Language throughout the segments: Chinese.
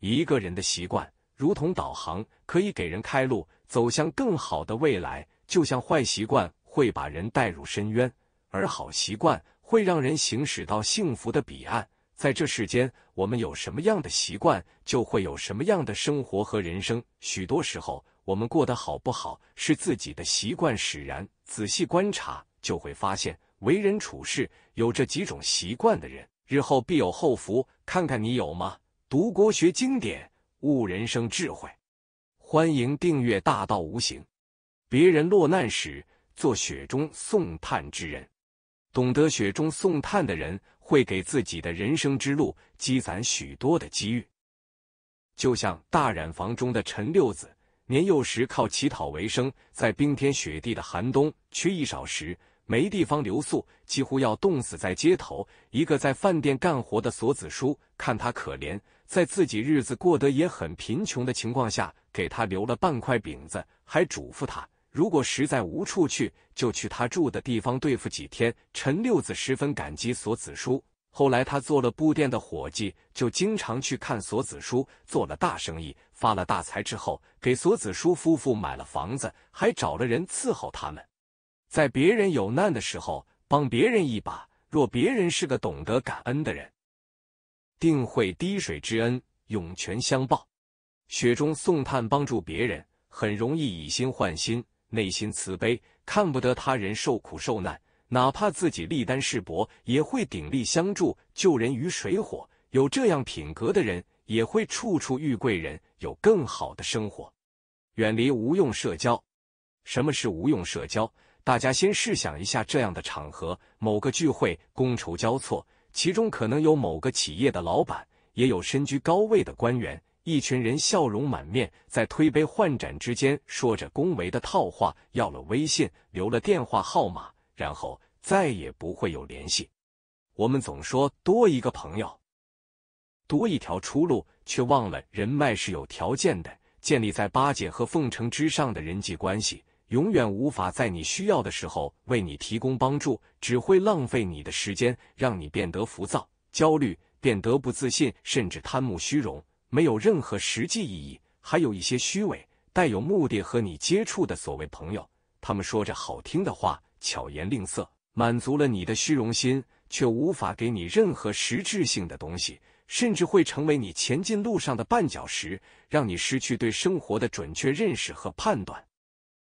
一个人的习惯如同导航，可以给人开路，走向更好的未来；就像坏习惯会把人带入深渊，而好习惯会让人行驶到幸福的彼岸。在这世间，我们有什么样的习惯，就会有什么样的生活和人生。许多时候，我们过得好不好，是自己的习惯使然。仔细观察，就会发现，为人处事有这几种习惯的人，日后必有后福。看看你有吗？读国学经典，悟人生智慧。欢迎订阅《大道无形》。别人落难时，做雪中送炭之人。懂得雪中送炭的人，会给自己的人生之路积攒许多的机遇。就像大染坊中的陈六子，年幼时靠乞讨为生，在冰天雪地的寒冬，缺衣少食。没地方留宿，几乎要冻死在街头。一个在饭店干活的锁子叔看他可怜，在自己日子过得也很贫穷的情况下，给他留了半块饼子，还嘱咐他，如果实在无处去，就去他住的地方对付几天。陈六子十分感激锁子叔。后来他做了布店的伙计，就经常去看锁子叔。做了大生意，发了大财之后，给锁子叔夫妇买了房子，还找了人伺候他们。在别人有难的时候，帮别人一把。若别人是个懂得感恩的人，定会滴水之恩涌泉相报。雪中送炭帮助别人，很容易以心换心，内心慈悲，看不得他人受苦受难，哪怕自己立单世薄，也会鼎力相助，救人于水火。有这样品格的人，也会处处遇贵人，有更好的生活。远离无用社交。什么是无用社交？大家先试想一下，这样的场合，某个聚会觥筹交错，其中可能有某个企业的老板，也有身居高位的官员，一群人笑容满面，在推杯换盏之间说着恭维的套话，要了微信，留了电话号码，然后再也不会有联系。我们总说多一个朋友，多一条出路，却忘了人脉是有条件的，建立在巴结和奉承之上的人际关系。永远无法在你需要的时候为你提供帮助，只会浪费你的时间，让你变得浮躁、焦虑，变得不自信，甚至贪慕虚荣。没有任何实际意义，还有一些虚伪、带有目的和你接触的所谓朋友，他们说着好听的话，巧言令色，满足了你的虚荣心，却无法给你任何实质性的东西，甚至会成为你前进路上的绊脚石，让你失去对生活的准确认识和判断。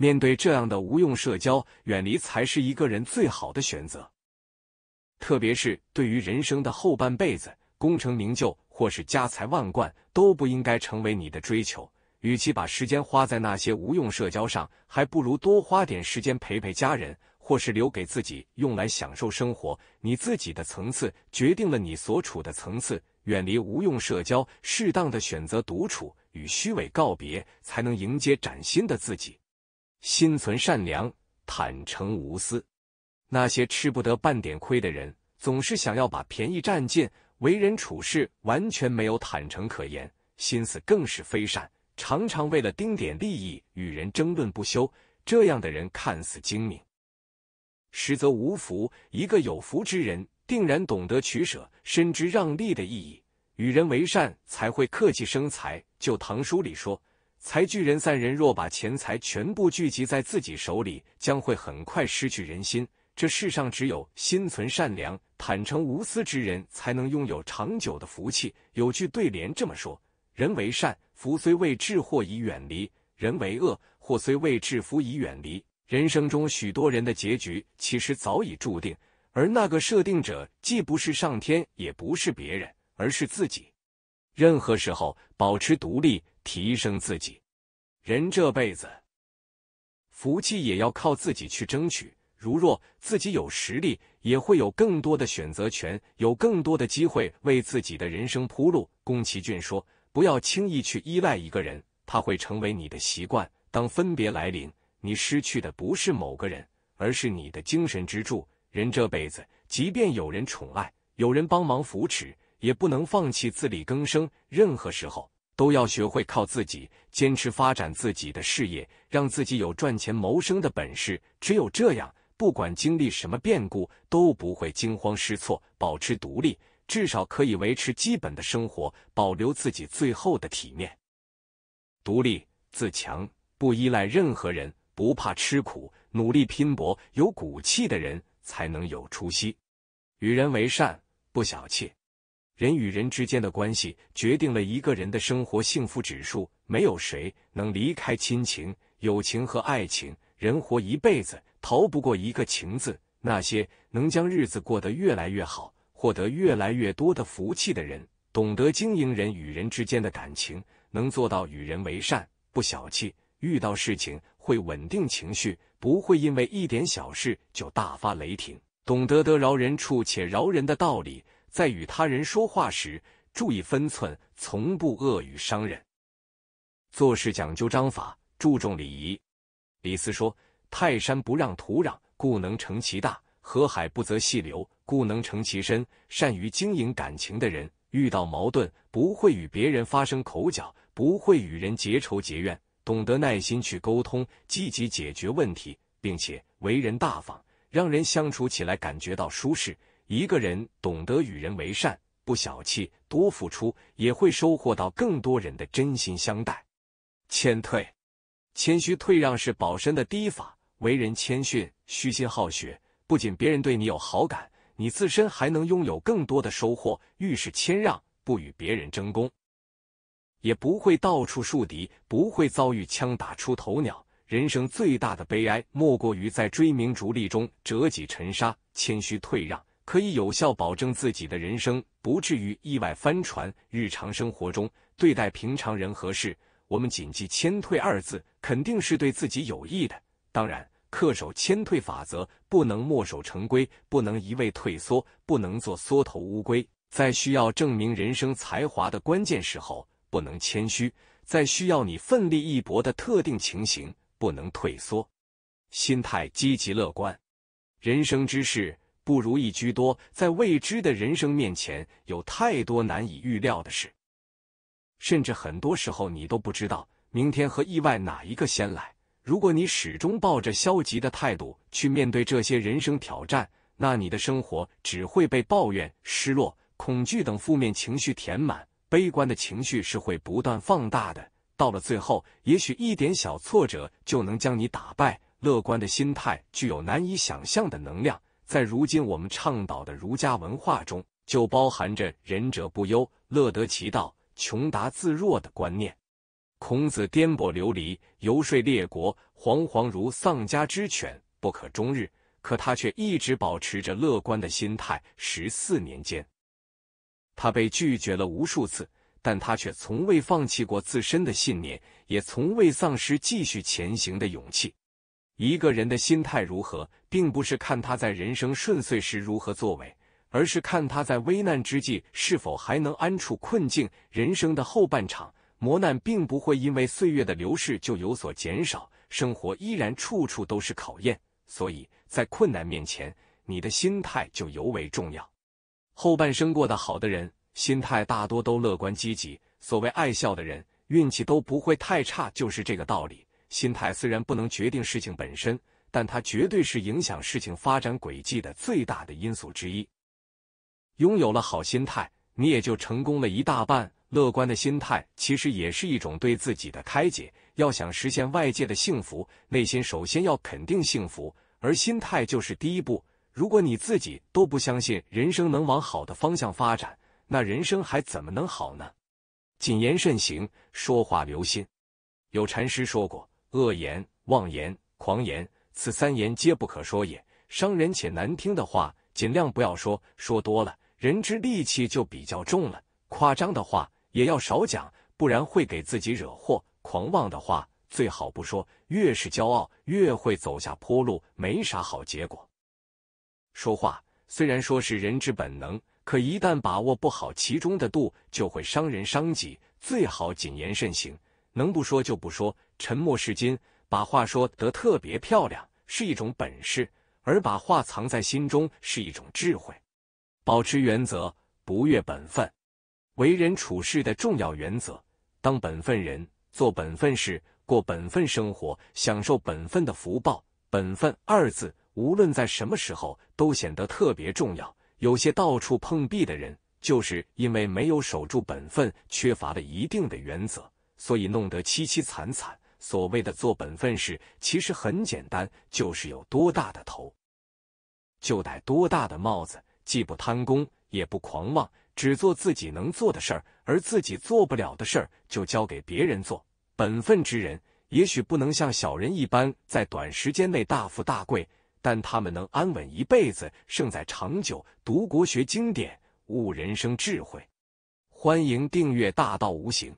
面对这样的无用社交，远离才是一个人最好的选择。特别是对于人生的后半辈子，功成名就或是家财万贯都不应该成为你的追求。与其把时间花在那些无用社交上，还不如多花点时间陪陪家人，或是留给自己用来享受生活。你自己的层次决定了你所处的层次。远离无用社交，适当的选择独处，与虚伪告别，才能迎接崭新的自己。心存善良，坦诚无私。那些吃不得半点亏的人，总是想要把便宜占尽，为人处事完全没有坦诚可言，心思更是非善。常常为了丁点利益与人争论不休。这样的人看似精明，实则无福。一个有福之人，定然懂得取舍，深知让利的意义，与人为善才会客气生财。就《唐书》里说。财聚人散，人若把钱财全部聚集在自己手里，将会很快失去人心。这世上只有心存善良、坦诚无私之人，才能拥有长久的福气。有句对联这么说：“人为善，福虽未至，祸已远离；人为恶，祸虽未至，福已远离。”人生中许多人的结局其实早已注定，而那个设定者既不是上天，也不是别人，而是自己。任何时候保持独立，提升自己。人这辈子，福气也要靠自己去争取。如若自己有实力，也会有更多的选择权，有更多的机会为自己的人生铺路。宫崎骏说：“不要轻易去依赖一个人，他会成为你的习惯。当分别来临，你失去的不是某个人，而是你的精神支柱。”人这辈子，即便有人宠爱，有人帮忙扶持。也不能放弃自力更生，任何时候都要学会靠自己，坚持发展自己的事业，让自己有赚钱谋生的本事。只有这样，不管经历什么变故，都不会惊慌失措，保持独立，至少可以维持基本的生活，保留自己最后的体面。独立自强，不依赖任何人，不怕吃苦，努力拼搏，有骨气的人才能有出息。与人为善，不小气。人与人之间的关系决定了一个人的生活幸福指数。没有谁能离开亲情、友情和爱情。人活一辈子，逃不过一个“情”字。那些能将日子过得越来越好、获得越来越多的福气的人，懂得经营人与人之间的感情，能做到与人为善，不小气。遇到事情会稳定情绪，不会因为一点小事就大发雷霆。懂得得饶人处且饶人的道理。在与他人说话时，注意分寸，从不恶语伤人；做事讲究章法，注重礼仪。李斯说：“泰山不让土壤，故能成其大；河海不择细流，故能成其深。”善于经营感情的人，遇到矛盾不会与别人发生口角，不会与人结仇结怨，懂得耐心去沟通，积极解决问题，并且为人大方，让人相处起来感觉到舒适。一个人懂得与人为善，不小气，多付出，也会收获到更多人的真心相待。谦退、谦虚、退让是保身的第一法。为人谦逊、虚心好学，不仅别人对你有好感，你自身还能拥有更多的收获。遇事谦让，不与别人争功，也不会到处树敌，不会遭遇枪打出头鸟。人生最大的悲哀，莫过于在追名逐利中折戟沉沙。谦虚退让。可以有效保证自己的人生不至于意外翻船。日常生活中，对待平常人和事，我们谨记“谦退”二字，肯定是对自己有益的。当然，恪守谦退法则，不能墨守成规，不能一味退缩，不能做缩头乌龟。在需要证明人生才华的关键时候，不能谦虚；在需要你奋力一搏的特定情形，不能退缩。心态积极乐观，人生之事。不如意居多，在未知的人生面前，有太多难以预料的事，甚至很多时候你都不知道明天和意外哪一个先来。如果你始终抱着消极的态度去面对这些人生挑战，那你的生活只会被抱怨、失落、恐惧等负面情绪填满。悲观的情绪是会不断放大的，到了最后，也许一点小挫折就能将你打败。乐观的心态具有难以想象的能量。在如今我们倡导的儒家文化中，就包含着“仁者不忧，乐得其道，穷达自若”的观念。孔子颠簸流离，游说列国，惶惶如丧家之犬，不可终日。可他却一直保持着乐观的心态。十四年间，他被拒绝了无数次，但他却从未放弃过自身的信念，也从未丧失继续前行的勇气。一个人的心态如何？并不是看他在人生顺遂时如何作为，而是看他在危难之际是否还能安处困境。人生的后半场，磨难并不会因为岁月的流逝就有所减少，生活依然处处都是考验。所以在困难面前，你的心态就尤为重要。后半生过得好的人，心态大多都乐观积极。所谓爱笑的人，运气都不会太差，就是这个道理。心态虽然不能决定事情本身。但它绝对是影响事情发展轨迹的最大的因素之一。拥有了好心态，你也就成功了一大半。乐观的心态其实也是一种对自己的开解。要想实现外界的幸福，内心首先要肯定幸福，而心态就是第一步。如果你自己都不相信人生能往好的方向发展，那人生还怎么能好呢？谨言慎行，说话留心。有禅师说过：恶言、妄言、狂言。此三言皆不可说也，伤人且难听的话尽量不要说，说多了人之戾气就比较重了；夸张的话也要少讲，不然会给自己惹祸；狂妄的话最好不说，越是骄傲越会走下坡路，没啥好结果。说话虽然说是人之本能，可一旦把握不好其中的度，就会伤人伤己，最好谨言慎行，能不说就不说，沉默是金。把话说得特别漂亮是一种本事，而把话藏在心中是一种智慧。保持原则，不越本分，为人处事的重要原则。当本分人，做本分事，过本分生活，享受本分的福报。本分二字，无论在什么时候都显得特别重要。有些到处碰壁的人，就是因为没有守住本分，缺乏了一定的原则，所以弄得凄凄惨惨。所谓的做本分事，其实很简单，就是有多大的头，就戴多大的帽子。既不贪功，也不狂妄，只做自己能做的事儿，而自己做不了的事儿，就交给别人做。本分之人，也许不能像小人一般在短时间内大富大贵，但他们能安稳一辈子，胜在长久。读国学经典，悟人生智慧。欢迎订阅《大道无形》。